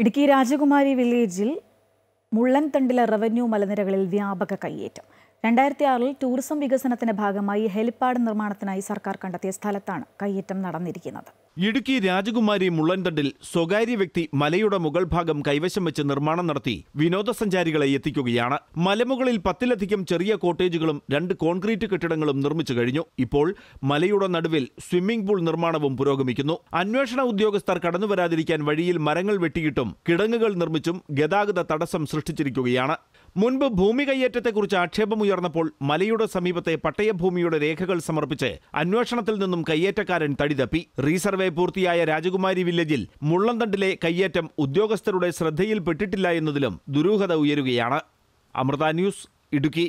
ഇടുക്കി രാജകുമാരി വില്ലേജിൽ മുള്ളൻതണ്ടിലെ റവന്യൂ മലനിരകളിൽ വ്യാപക കയ്യേറ്റം രണ്ടായിരത്തി ആറിൽ ടൂറിസം വികസനത്തിന്റെ ഭാഗമായി ഹെലിപ്പാഡ് നിർമ്മാണത്തിനായി സർക്കാർ കണ്ടെത്തിയ സ്ഥലത്താണ് കയ്യേറ്റം നടന്നിരിക്കുന്നത് ഇടുക്കി രാജകുമാരി മുള്ളൻതണ്ടിൽ സ്വകാര്യ വ്യക്തി മലയുടെ മുകൾ ഭാഗം കൈവശം വെച്ച് നിർമ്മാണം നടത്തി വിനോദസഞ്ചാരികളെ എത്തിക്കുകയാണ് മലമുകളിൽ പത്തിലധികം ചെറിയ കോട്ടേജുകളും രണ്ട് കോൺക്രീറ്റ് കെട്ടിടങ്ങളും നിർമ്മിച്ചു കഴിഞ്ഞു ഇപ്പോൾ മലയുടെ നടുവിൽ സ്വിമ്മിംഗ് പൂൾ നിർമ്മാണവും പുരോഗമിക്കുന്നു അന്വേഷണ ഉദ്യോഗസ്ഥർ കടന്നുവരാതിരിക്കാൻ വഴിയിൽ മരങ്ങൾ വെട്ടിയിട്ടും കിടങ്ങുകൾ നിർമ്മിച്ചും ഗതാഗത തടസ്സം സൃഷ്ടിച്ചിരിക്കുകയാണ് മുൻപ് ഭൂമി കയ്യേറ്റത്തെക്കുറിച്ച് ആക്ഷേപമുയർന്നപ്പോൾ മലയുടെ സമീപത്തെ പട്ടയഭൂമിയുടെ രേഖകൾ സമർപ്പിച്ച് അന്വേഷണത്തിൽ നിന്നും കയ്യേറ്റക്കാരൻ തടിതപ്പി റീസർവേ പൂർത്തിയായ രാജകുമാരി വില്ലേജിൽ മുള്ളന്തണ്ടിലെ കയ്യേറ്റം ഉദ്യോഗസ്ഥരുടെ ശ്രദ്ധയിൽപ്പെട്ടിട്ടില്ല എന്നതിലും ദുരൂഹത ഉയരുകയാണ് അമൃത ന്യൂസ് ഇടുക്കി